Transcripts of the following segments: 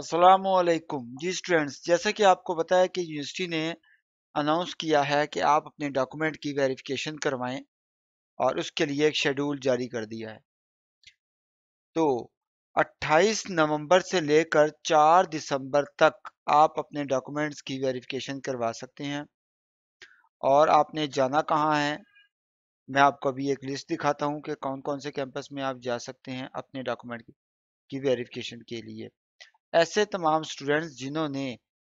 असलकुम जी स्टूडेंट्स जैसे कि आपको पता है कि यूनिवर्सिटी ने अनाउंस किया है कि आप अपने डॉक्यूमेंट की वेरिफिकेशन करवाएं और उसके लिए एक शेड्यूल जारी कर दिया है तो 28 नवंबर से लेकर 4 दिसंबर तक आप अपने डॉक्यूमेंट्स की वेरिफिकेशन करवा सकते हैं और आपने जाना कहाँ है मैं आपको अभी एक लिस्ट दिखाता हूँ कि कौन कौन से कैंपस में आप जा सकते हैं अपने डॉक्यूमेंट की वेरिफिकेशन के लिए ऐसे तमाम स्टूडेंट्स जिन्होंने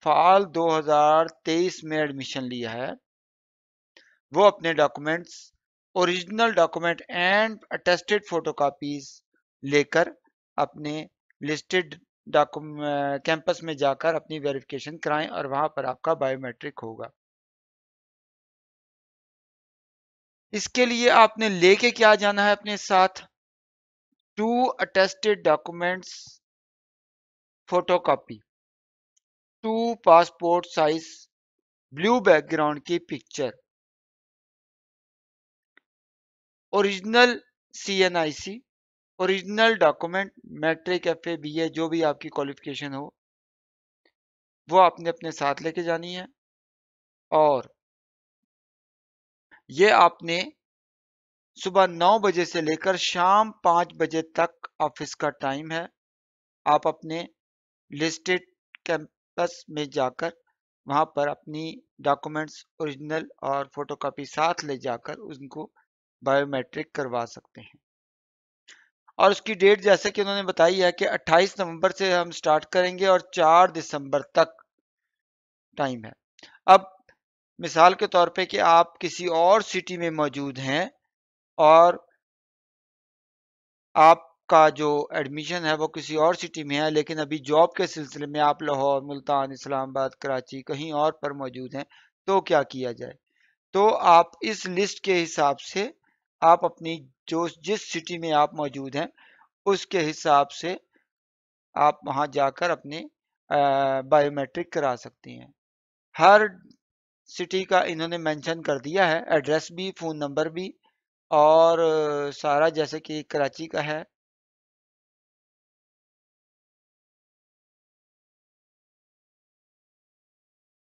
फाल 2023 में एडमिशन लिया है वो अपने documents original document and attested photocopies लेकर अपने लिस्टेड कैंपस में जाकर अपनी वेरिफिकेशन कराएं और वहां पर आपका बायोमेट्रिक होगा इसके लिए आपने लेके क्या जाना है अपने साथ two attested documents photo copy two passport size blue background की N I C original document matric F A B A जो भी आपकी क्वालिफिकेशन हो वो आपने अपने साथ लेके जानी है और ये आपने सुबह नौ बजे से लेकर शाम पाँच बजे तक ऑफिस का टाइम है आप अपने लिस्टेड कैंपस में जाकर वहाँ पर अपनी डॉक्यूमेंट्स ओरिजिनल और फोटोकॉपी साथ ले जाकर उनको बायोमेट्रिक करवा सकते हैं और उसकी डेट जैसे कि उन्होंने बताई है कि 28 नवंबर से हम स्टार्ट करेंगे और 4 दिसंबर तक टाइम है अब मिसाल के तौर पे कि आप किसी और सिटी में मौजूद हैं और आप का जो एडमिशन है वो किसी और सिटी में है लेकिन अभी जॉब के सिलसिले में आप लाहौर मुल्तान इस्लामाबाद कराची कहीं और पर मौजूद हैं तो क्या किया जाए तो आप इस लिस्ट के हिसाब से आप अपनी जो जिस सिटी में आप मौजूद हैं उसके हिसाब से आप वहां जाकर अपने बायोमेट्रिक करा सकती हैं हर सिटी का इन्होंने मेंशन कर दिया है एड्रेस भी फ़ोन नंबर भी और सारा जैसे कि कराची का है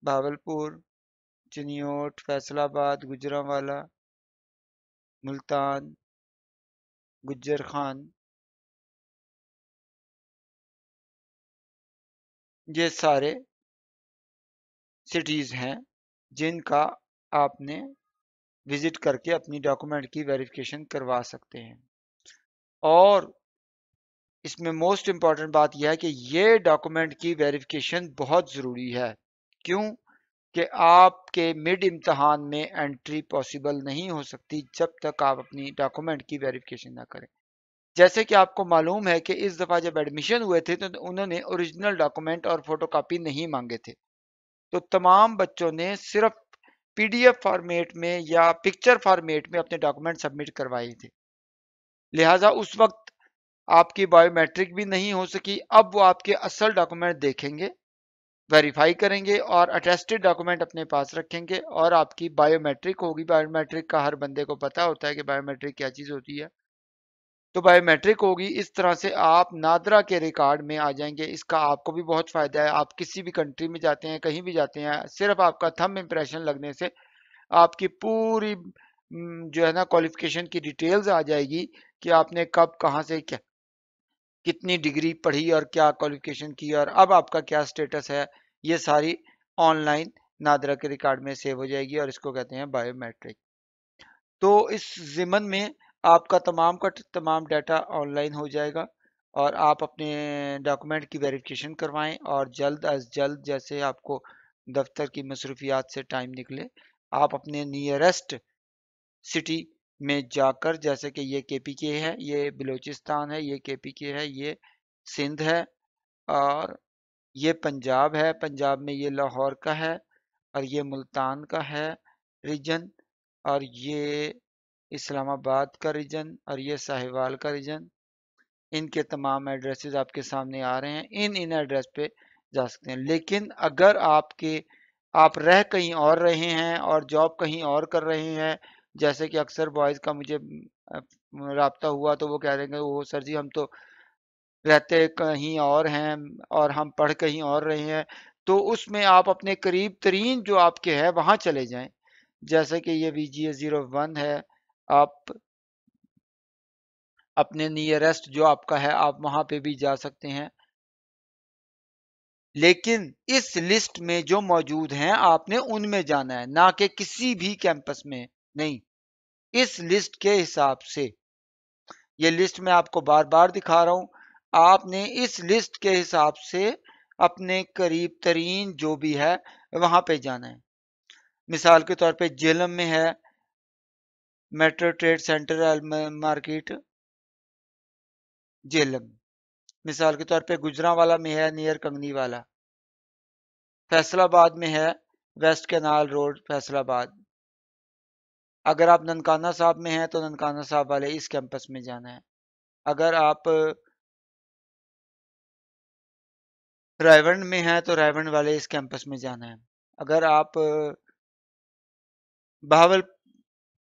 भावलपुर चिनियोट फैसलाबाद गुजरावाला मुल्तान गुज्जर खान ये सारे सिटीज़ हैं जिनका आपने विज़िट करके अपनी डॉक्यूमेंट की वेरिफिकेशन करवा सकते हैं और इसमें मोस्ट इम्पॉर्टेंट बात यह है कि ये डॉक्यूमेंट की वेरिफिकेशन बहुत ज़रूरी है क्यों कि आपके मिड इम्तहान में एंट्री पॉसिबल नहीं हो सकती जब तक आप अपनी डॉक्यूमेंट की वेरिफिकेशन ना करें जैसे कि आपको मालूम है कि इस दफ़ा जब एडमिशन हुए थे तो उन्होंने ओरिजिनल डॉक्यूमेंट और फोटोकॉपी नहीं मांगे थे तो तमाम बच्चों ने सिर्फ पीडीएफ फॉर्मेट में या पिक्चर फॉर्मेट में अपने डॉक्यूमेंट सबमिट करवाए थे लिहाजा उस वक्त आपकी बायोमेट्रिक भी नहीं हो सकी अब वो आपके असल डॉक्यूमेंट देखेंगे वेरीफाई करेंगे और अटेस्टेड डॉक्यूमेंट अपने पास रखेंगे और आपकी बायोमेट्रिक होगी बायोमेट्रिक का हर बंदे को पता होता है कि बायोमेट्रिक क्या चीज़ होती है तो बायोमेट्रिक होगी इस तरह से आप नादरा के रिकॉर्ड में आ जाएंगे इसका आपको भी बहुत फ़ायदा है आप किसी भी कंट्री में जाते हैं कहीं भी जाते हैं सिर्फ आपका थम इम्प्रेशन लगने से आपकी पूरी हम्म, जो है ना क्वालिफिकेशन की डिटेल्स आ जाएगी कि आपने कब कहाँ से क्या कितनी डिग्री पढ़ी और क्या क्वालिफिकेशन की और अब आपका क्या स्टेटस है ये सारी ऑनलाइन नादरा के रिकॉर्ड में सेव हो जाएगी और इसको कहते हैं बायोमेट्रिक तो इस जिमन में आपका तमाम का तमाम डाटा ऑनलाइन हो जाएगा और आप अपने डॉक्यूमेंट की वेरिफिकेशन करवाएं और जल्द अज जल्द जैसे आपको दफ्तर की मसरूफियात से टाइम निकले आप अपने नियरेस्ट सिटी में जाकर जैसे कि ये के पी के है ये बलूचिस्तान है ये के पी के है ये सिंध है और ये पंजाब है पंजाब में ये लाहौर का है और ये मुल्तान का है रीजन और ये इस्लामाबाद का रीजन और ये साहिवाल का रीजन इनके तमाम एड्रेसेस आपके सामने आ रहे हैं इन इन एड्रेस पे जा सकते हैं लेकिन अगर आपके आप रह कहीं और रहे हैं और जॉब कहीं और कर रहे हैं जैसे कि अक्सर बॉयज़ का मुझे रबता हुआ तो वो कह रहे हैं वो सर जी हम तो रहते कहीं और हैं और हम पढ़ कहीं और रहे हैं तो उसमें आप अपने करीब तरीन जो आपके है वहाँ चले जाएं जैसे कि ये वी जी ज़ीरो वन है आप अपने नियरेस्ट जो आपका है आप वहाँ पे भी जा सकते हैं लेकिन इस लिस्ट में जो मौजूद हैं आपने उनमें जाना है ना कि किसी भी कैंपस में नहीं इस लिस्ट के हिसाब से ये लिस्ट मैं आपको बार बार दिखा रहा हूं आपने इस लिस्ट के हिसाब से अपने करीब तरीन जो भी है वहां पे जाना है मिसाल के तौर पे जेलम में है metro trade centre market Jhelum मिसाल के तौर पे गुजरावाला में है नियर कंगनी वाला फैसलाबाद में है वेस्ट कैनाल रोड फैसलाबाद अगर आप ननकाना साहब में हैं तो ननकाना साहब वाले इस कैंपस में जाना है अगर आप रायवंड में हैं तो रायवंड वाले इस कैंपस में जाना है अगर आप भावल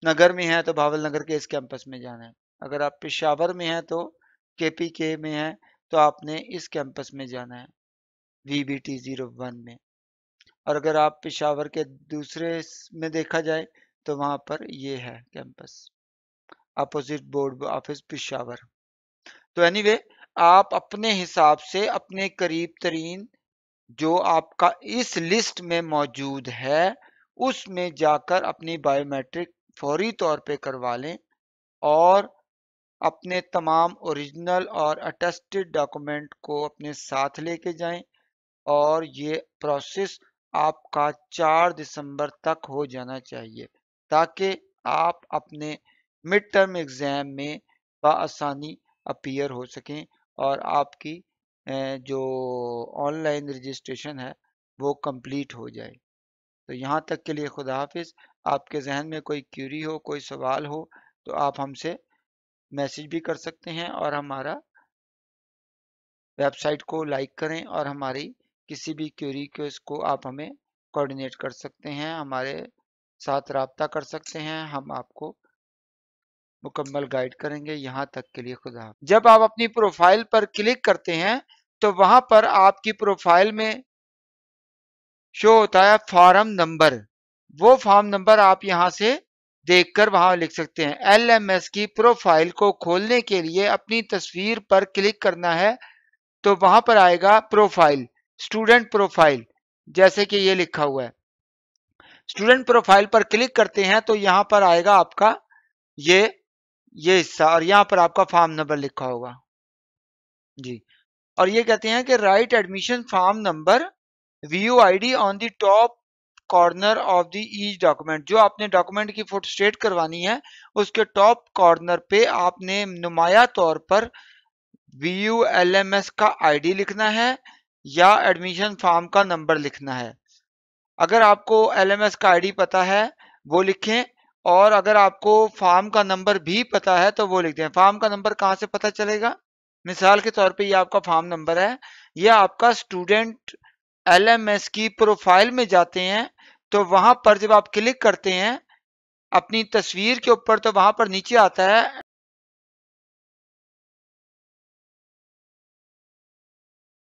नगर में हैं तो भावल नगर के इस कैंपस में जाना है अगर आप पेशावर में हैं तो पी के में हैं तो आपने इस कैंपस में जाना है V B T zero one में और अगर आप पेशावर के दूसरे में देखा जाए तो वहां पर ये है campus opposite board office Peshawar तो एनीवे anyway, आप अपने हिसाब से अपने करीब तरीन जो आपका इस लिस्ट में मौजूद है उसमें जाकर अपनी बायोमेट्रिक फौरी तौर पे करवा लें और अपने तमाम ओरिजिनल और अटेस्टेड डॉक्यूमेंट को अपने साथ लेके जाएं और ये प्रोसेस आपका 4 दिसंबर तक हो जाना चाहिए ताकि आप अपने मिड टर्म एग्ज़ाम में बसानी अपीयर हो सकें और आपकी जो ऑनलाइन रजिस्ट्रेशन है वो कंप्लीट हो जाए तो यहाँ तक के लिए खुदा हाफिज आपके जहन में कोई क्यूरी हो कोई सवाल हो तो आप हमसे मैसेज भी कर सकते हैं और हमारा वेबसाइट को लाइक करें और हमारी किसी भी क्यूरी को इसको आप हमें कोऑर्डिनेट कर सकते हैं हमारे साथ रबता कर सकते हैं हम आपको मुकम्मल गाइड करेंगे यहाँ तक के लिए खुदा जब आप अपनी प्रोफाइल पर क्लिक करते हैं तो वहां पर आपकी प्रोफाइल में शो होता है फॉर्म नंबर वो फॉर्म नंबर आप यहाँ से देखकर वहां लिख सकते हैं एलएमएस की प्रोफाइल को खोलने के लिए अपनी तस्वीर पर क्लिक करना है तो वहां पर आएगा प्रोफाइल स्टूडेंट प्रोफाइल जैसे कि ये लिखा हुआ है स्टूडेंट प्रोफाइल पर क्लिक करते हैं तो यहाँ पर आएगा आपका ये ये हिस्सा और यहाँ पर आपका फॉर्म नंबर लिखा होगा जी और ये कहते हैं कि right admission form number V U I D on the top corner of the each document जो आपने डॉक्यूमेंट की फोटो स्टेट करवानी है उसके टॉप कॉर्नर पे आपने नुमाया तौर पर V U L M S का आईडी लिखना है या एडमिशन फॉर्म का नंबर लिखना है अगर आपको एल का आईडी पता है वो लिखें और अगर आपको फार्म का नंबर भी पता है तो वो लिख दें फार्म का नंबर कहाँ से पता चलेगा मिसाल के तौर पे ये आपका फार्म नंबर है यह आपका स्टूडेंट एस की प्रोफाइल में जाते हैं तो वहां पर जब आप क्लिक करते हैं अपनी तस्वीर के ऊपर तो वहां पर नीचे आता है